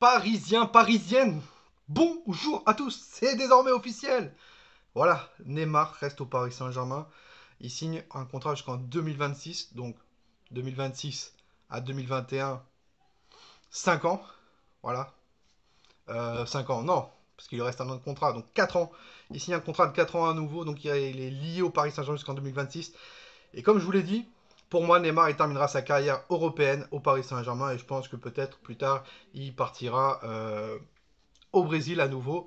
Parisien, Parisienne. bonjour à tous, c'est désormais officiel. Voilà, Neymar reste au Paris Saint-Germain. Il signe un contrat jusqu'en 2026, donc 2026 à 2021, 5 ans. Voilà. 5 euh, ans, non, parce qu'il reste un an de contrat, donc 4 ans. Il signe un contrat de 4 ans à nouveau, donc il est lié au Paris Saint-Germain jusqu'en 2026. Et comme je vous l'ai dit, pour moi, Neymar, il terminera sa carrière européenne au Paris Saint-Germain et je pense que peut-être plus tard, il partira euh, au Brésil à nouveau.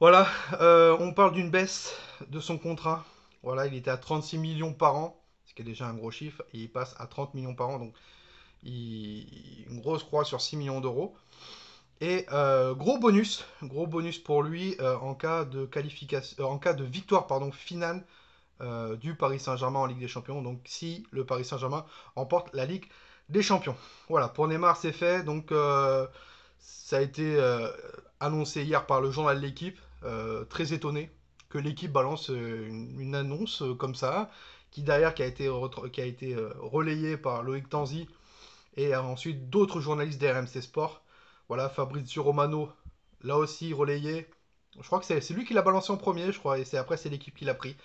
Voilà, euh, on parle d'une baisse de son contrat. Voilà, il était à 36 millions par an, ce qui est déjà un gros chiffre, il passe à 30 millions par an, donc une grosse croix sur 6 millions d'euros. Et euh, gros bonus, gros bonus pour lui en cas de qualification, en cas de victoire pardon finale euh, du Paris Saint-Germain en Ligue des Champions. Donc si le Paris Saint-Germain emporte la Ligue des Champions. Voilà, pour Neymar c'est fait. Donc euh, ça a été euh, annoncé hier par le journal de l'équipe. très étonné que l'équipe balance une, annonce comme ça, qui derrière qui a été, qui a été relayée par Loïc Tanzi et ensuite d'autres journalistes d'RMC Sport. Voilà, Fabrizio Romano, là aussi relayé. Je crois que c'est lui qui l'a balancé en premier, je crois, et c'est après c'est l'équipe qui l'a pris.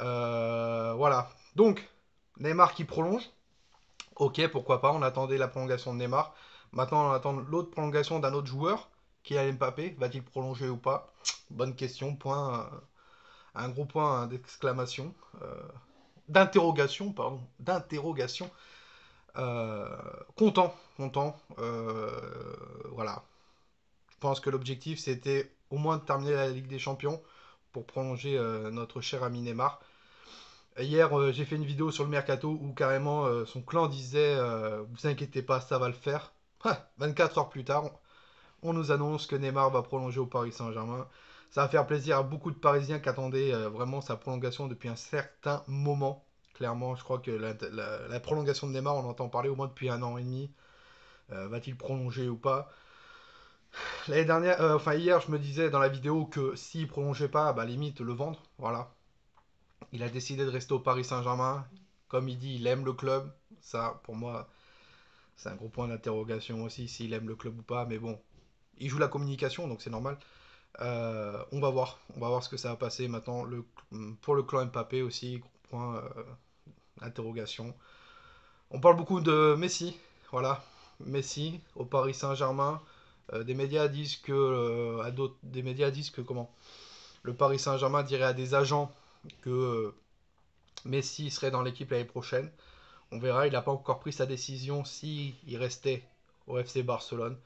Euh, voilà. Donc, Neymar qui prolonge. Ok, pourquoi pas, on attendait la prolongation de Neymar. Maintenant, on attend l'autre prolongation d'un autre joueur, qui est Mbappé. Va-t-il prolonger ou pas Bonne question, point. Euh, un gros point hein, d'exclamation. Euh, d'interrogation, pardon. D'interrogation. content, content. voilà. Je pense que l'objectif, c'était au moins de terminer la Ligue des Champions pour prolonger euh, notre cher ami Neymar. Hier, euh, j'ai fait une vidéo sur le mercato où carrément euh, son clan disait Vous inquiétez pas, ça va le faire. 24 heures plus tard, on nous annonce que Neymar va prolonger au Paris Saint-Germain. Ça va faire plaisir à beaucoup de Parisiens qui attendaient vraiment sa prolongation depuis un certain moment. Clairement, je crois que la, prolongation de Neymar, on entend parler au moins depuis un an et demi. Va-t-il prolonger ou pas dernière, euh, enfin hier, je me disais dans la vidéo que s'il prolongeait pas, bah limite le vendre, voilà. Il a décidé de rester au Paris Saint-Germain. Comme il dit, il aime le club. Ça, pour moi, c'est un gros point d'interrogation aussi, s'il aime le club ou pas. Mais bon, il joue la communication, donc c'est normal. Euh, on va voir. On va voir ce que ça va passer maintenant. Le, mm, pour le clan Mbappé aussi, gros point euh, d'interrogation. on parle beaucoup de Messi. Voilà. Messi au Paris Saint-Germain. Euh, des médias disent que euh, d'autres, des médias disent que comment le Paris Saint-Germain dirait à des agents que euh, Messi serait dans l'équipe l'année prochaine. On verra, il n'a pas encore pris sa décision si il restait au FC Barcelone.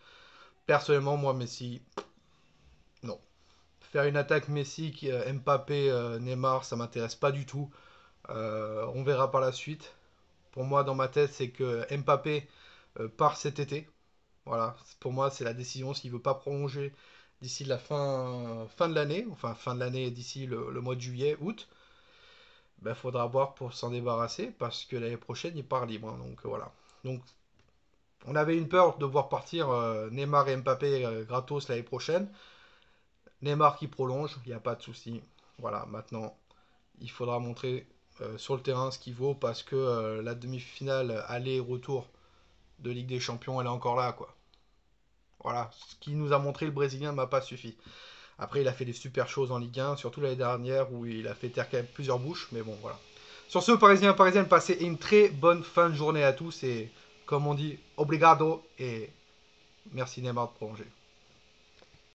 Personnellement, moi, Messi, non. Faire une attaque Messi, Mbappé, Neymar, ça m'intéresse pas du tout. on verra par la suite. Pour moi, dans ma tête, c'est que Mbappé part cet été. Voilà, pour moi, c'est la décision. S'il ne veut pas prolonger d'ici la fin, fin de l'année, enfin fin de l'année d'ici le, mois de juillet, août, il ben, faudra voir pour s'en débarrasser parce que l'année prochaine, il part libre. Hein. donc voilà. Donc, on avait une peur de voir partir euh, Neymar et Mbappé euh, gratos l'année prochaine. Neymar qui prolonge, il n'y a pas de souci. Voilà, maintenant, il faudra montrer euh, sur le terrain ce qu'il vaut parce que la demi-finale aller-retour de Ligue des Champions, elle est encore là, quoi. Voilà, ce qui nous a montré le Brésilien m'a pas suffi. Après, il a fait des super choses en Ligue 1, surtout l'année dernière où il a fait taire quand plusieurs bouches, mais bon, voilà. Sur ce, Parisiens, Parisiennes, passez une très bonne fin de journée à tous et, comme on dit, obrigado et merci Neymar de prolonger.